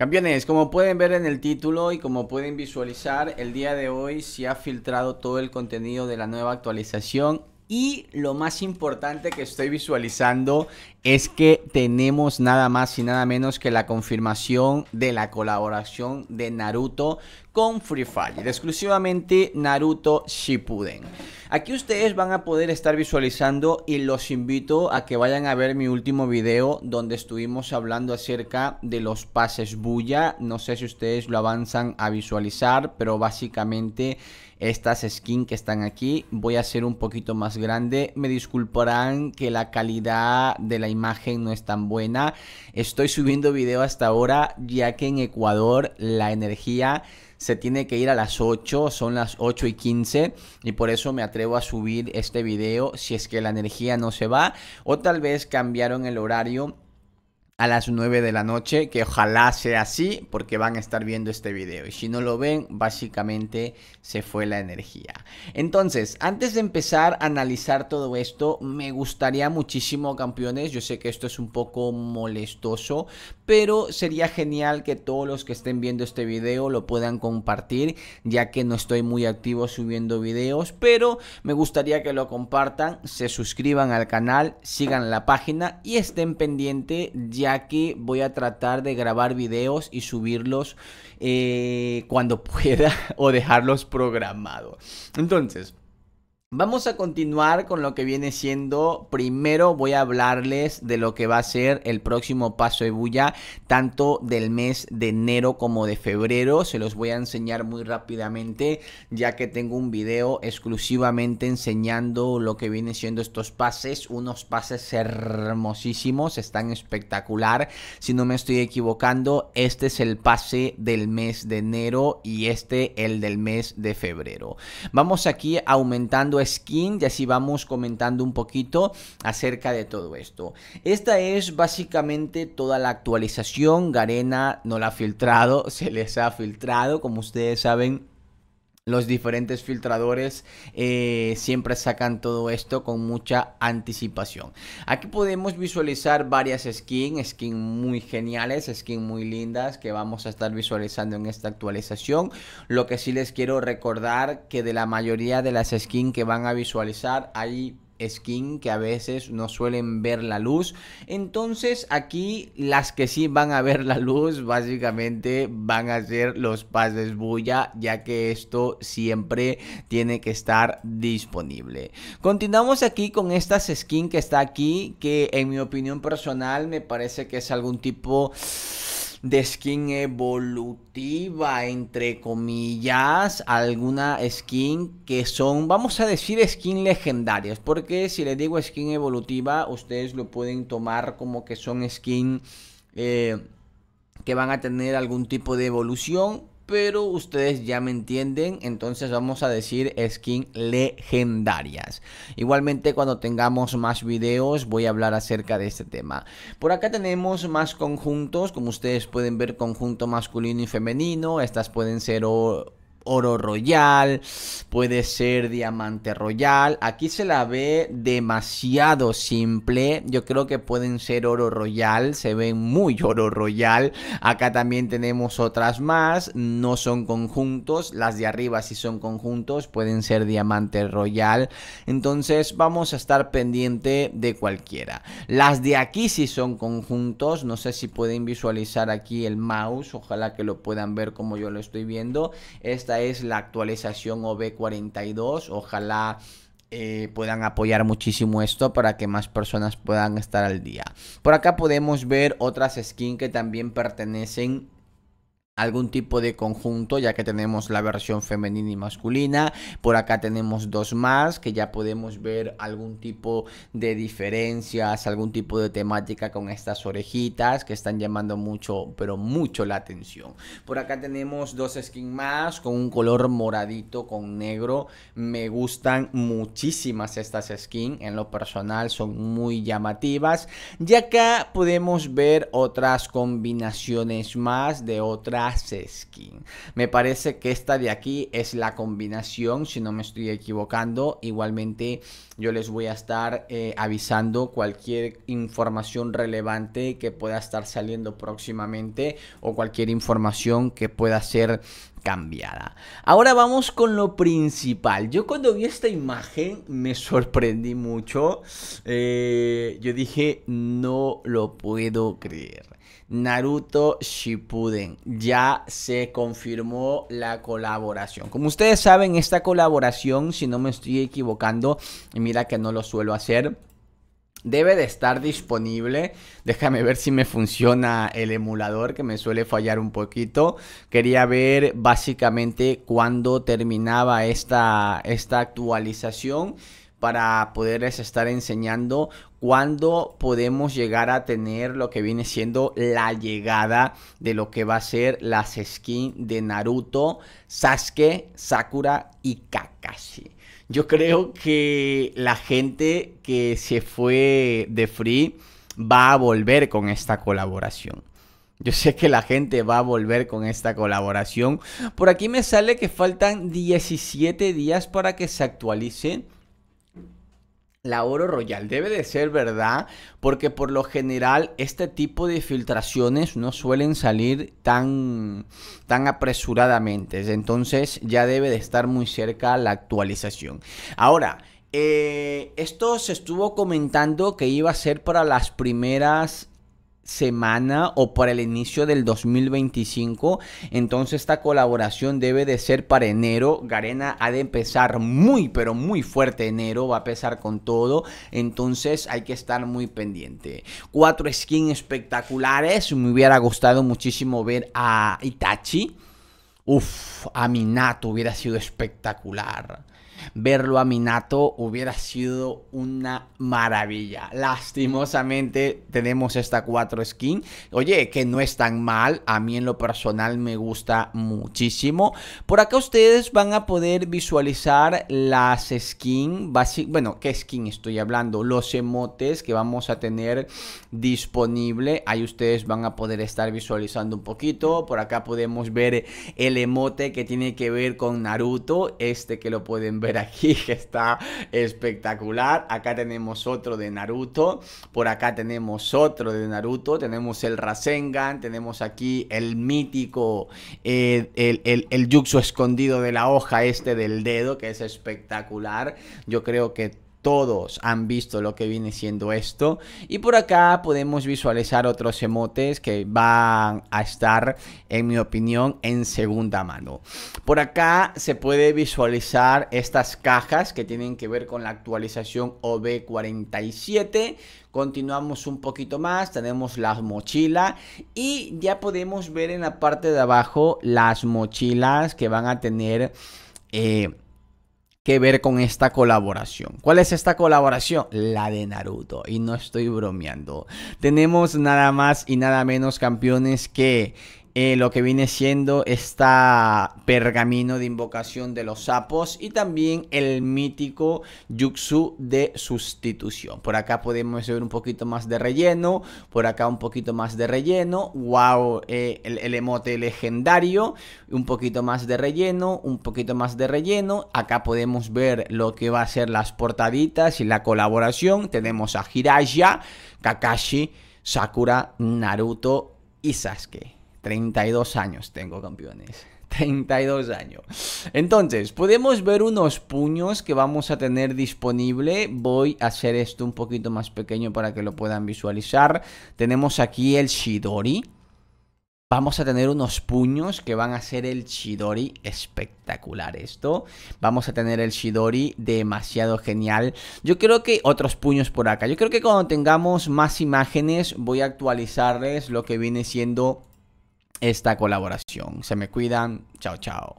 Campeones, como pueden ver en el título y como pueden visualizar, el día de hoy se ha filtrado todo el contenido de la nueva actualización y lo más importante que estoy visualizando es que tenemos nada más y nada menos que la confirmación de la colaboración de Naruto con Free Fire, exclusivamente Naruto Shippuden. Aquí ustedes van a poder estar visualizando y los invito a que vayan a ver mi último video donde estuvimos hablando acerca de los pases bulla. No sé si ustedes lo avanzan a visualizar, pero básicamente estas skins que están aquí. Voy a hacer un poquito más grande. Me disculparán que la calidad de la imagen no es tan buena. Estoy subiendo video hasta ahora ya que en Ecuador la energía se tiene que ir a las 8, son las 8 y 15 y por eso me atrevo a subir este video si es que la energía no se va o tal vez cambiaron el horario a las 9 de la noche, que ojalá sea así, porque van a estar viendo este video. Y si no lo ven, básicamente se fue la energía. Entonces, antes de empezar a analizar todo esto, me gustaría muchísimo, campeones, yo sé que esto es un poco molestoso, pero sería genial que todos los que estén viendo este video lo puedan compartir, ya que no estoy muy activo subiendo videos, pero me gustaría que lo compartan, se suscriban al canal, sigan la página y estén pendiente ya aquí voy a tratar de grabar videos y subirlos eh, cuando pueda o dejarlos programados. Entonces... Vamos a continuar con lo que viene siendo. Primero voy a hablarles de lo que va a ser el próximo paso de bulla, tanto del mes de enero como de febrero. Se los voy a enseñar muy rápidamente, ya que tengo un video exclusivamente enseñando lo que viene siendo estos pases. Unos pases hermosísimos, están espectacular. Si no me estoy equivocando, este es el pase del mes de enero y este el del mes de febrero. Vamos aquí aumentando Skin y así vamos comentando un poquito acerca de todo esto. Esta es básicamente toda la actualización, Garena no la ha filtrado, se les ha filtrado, como ustedes saben los diferentes filtradores eh, siempre sacan todo esto con mucha anticipación. Aquí podemos visualizar varias skins, skins muy geniales, skins muy lindas que vamos a estar visualizando en esta actualización. Lo que sí les quiero recordar que de la mayoría de las skins que van a visualizar hay skin que a veces no suelen ver la luz. Entonces aquí las que sí van a ver la luz básicamente van a ser los pases bulla ya que esto siempre tiene que estar disponible. Continuamos aquí con estas skins que está aquí que en mi opinión personal me parece que es algún tipo de skin evolutiva, entre comillas, alguna skin que son, vamos a decir, skin legendarias, porque si les digo skin evolutiva, ustedes lo pueden tomar como que son skin eh, que van a tener algún tipo de evolución pero ustedes ya me entienden, entonces vamos a decir skin legendarias. Igualmente cuando tengamos más videos voy a hablar acerca de este tema. Por acá tenemos más conjuntos, como ustedes pueden ver conjunto masculino y femenino, estas pueden ser o oro royal, puede ser diamante royal. Aquí se la ve demasiado simple. Yo creo que pueden ser oro royal, se ven muy oro royal. Acá también tenemos otras más, no son conjuntos. Las de arriba si son conjuntos, pueden ser diamante royal. Entonces vamos a estar pendiente de cualquiera. Las de aquí sí son conjuntos, no sé si pueden visualizar aquí el mouse, ojalá que lo puedan ver como yo lo estoy viendo. Esta es la actualización OB42. Ojalá eh, puedan apoyar muchísimo esto para que más personas puedan estar al día. Por acá podemos ver otras skins que también pertenecen algún tipo de conjunto, ya que tenemos la versión femenina y masculina. Por acá tenemos dos más, que ya podemos ver algún tipo de diferencias, algún tipo de temática con estas orejitas que están llamando mucho, pero mucho la atención. Por acá tenemos dos skins más con un color moradito con negro. Me gustan muchísimas estas skins, en lo personal son muy llamativas. Y acá podemos ver otras combinaciones más de otras me parece que esta de aquí es la combinación, si no me estoy equivocando. Igualmente yo les voy a estar eh, avisando cualquier información relevante que pueda estar saliendo próximamente o cualquier información que pueda ser cambiada. Ahora vamos con lo principal. Yo cuando vi esta imagen me sorprendí mucho. Eh, yo dije, no lo puedo creer. Naruto Shippuden. Ya se confirmó la colaboración. Como ustedes saben, esta colaboración, si no me estoy equivocando, mira que no lo suelo hacer. Debe de estar disponible. Déjame ver si me funciona el emulador que me suele fallar un poquito. Quería ver básicamente cuándo terminaba esta, esta actualización para poderles estar enseñando cuándo podemos llegar a tener lo que viene siendo la llegada de lo que va a ser las skins de Naruto, Sasuke, Sakura y Kakashi. Yo creo que la gente que se fue de Free va a volver con esta colaboración. Yo sé que la gente va a volver con esta colaboración. Por aquí me sale que faltan 17 días para que se actualice la Oro Royal debe de ser verdad, porque por lo general este tipo de filtraciones no suelen salir tan, tan apresuradamente. Entonces ya debe de estar muy cerca la actualización. Ahora, eh, esto se estuvo comentando que iba a ser para las primeras semana o para el inicio del 2025. Entonces esta colaboración debe de ser para enero. Garena ha de empezar muy, pero muy fuerte enero. Va a pesar con todo. Entonces hay que estar muy pendiente. Cuatro skins espectaculares. Me hubiera gustado muchísimo ver a Itachi. Uff, a Minato hubiera sido espectacular verlo a Minato hubiera sido una maravilla. Lastimosamente tenemos esta cuatro skin. Oye, que no es tan mal. A mí en lo personal me gusta muchísimo. Por acá ustedes van a poder visualizar las skin. Bueno, ¿qué skin estoy hablando? Los emotes que vamos a tener disponible. Ahí ustedes van a poder estar visualizando un poquito. Por acá podemos ver el emote que tiene que ver con Naruto. Este que lo pueden ver aquí que está espectacular. Acá tenemos otro de Naruto. Por acá tenemos otro de Naruto. Tenemos el Rasengan. Tenemos aquí el mítico, eh, el, el, el yuxo escondido de la hoja este del dedo, que es espectacular. Yo creo que todos han visto lo que viene siendo esto. Y por acá podemos visualizar otros emotes que van a estar, en mi opinión, en segunda mano. Por acá se puede visualizar estas cajas que tienen que ver con la actualización OB47. Continuamos un poquito más, tenemos la mochila. y ya podemos ver en la parte de abajo las mochilas que van a tener... Eh, que ver con esta colaboración. ¿Cuál es esta colaboración? La de Naruto. Y no estoy bromeando. Tenemos nada más y nada menos campeones que eh, lo que viene siendo esta pergamino de invocación de los sapos y también el mítico yuksu de sustitución. Por acá podemos ver un poquito más de relleno, por acá un poquito más de relleno, wow, eh, el, el, emote legendario, un poquito más de relleno, un poquito más de relleno. Acá podemos ver lo que va a ser las portaditas y la colaboración. Tenemos a Hiraya, Kakashi, Sakura, Naruto y Sasuke. 32 años tengo, campeones. 32 años. Entonces, podemos ver unos puños que vamos a tener disponible. Voy a hacer esto un poquito más pequeño para que lo puedan visualizar. Tenemos aquí el Shidori. Vamos a tener unos puños que van a ser el Shidori espectacular esto. Vamos a tener el Shidori demasiado genial. Yo creo que otros puños por acá. Yo creo que cuando tengamos más imágenes voy a actualizarles lo que viene siendo esta colaboración. Se me cuidan. Chao, chao.